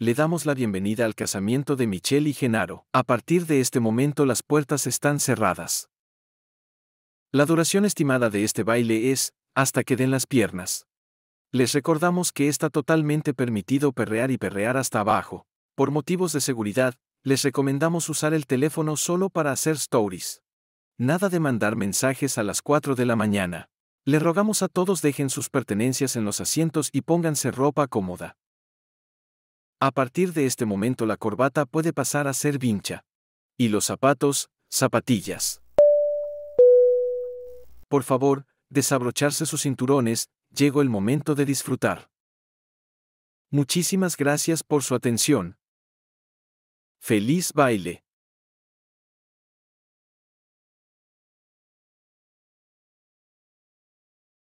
le damos la bienvenida al casamiento de Michelle y Genaro. A partir de este momento las puertas están cerradas. La duración estimada de este baile es, hasta que den las piernas. Les recordamos que está totalmente permitido perrear y perrear hasta abajo. Por motivos de seguridad, les recomendamos usar el teléfono solo para hacer stories. Nada de mandar mensajes a las 4 de la mañana. Le rogamos a todos dejen sus pertenencias en los asientos y pónganse ropa cómoda. A partir de este momento la corbata puede pasar a ser vincha. Y los zapatos, zapatillas. Por favor, desabrocharse sus cinturones, llegó el momento de disfrutar. Muchísimas gracias por su atención. ¡Feliz baile!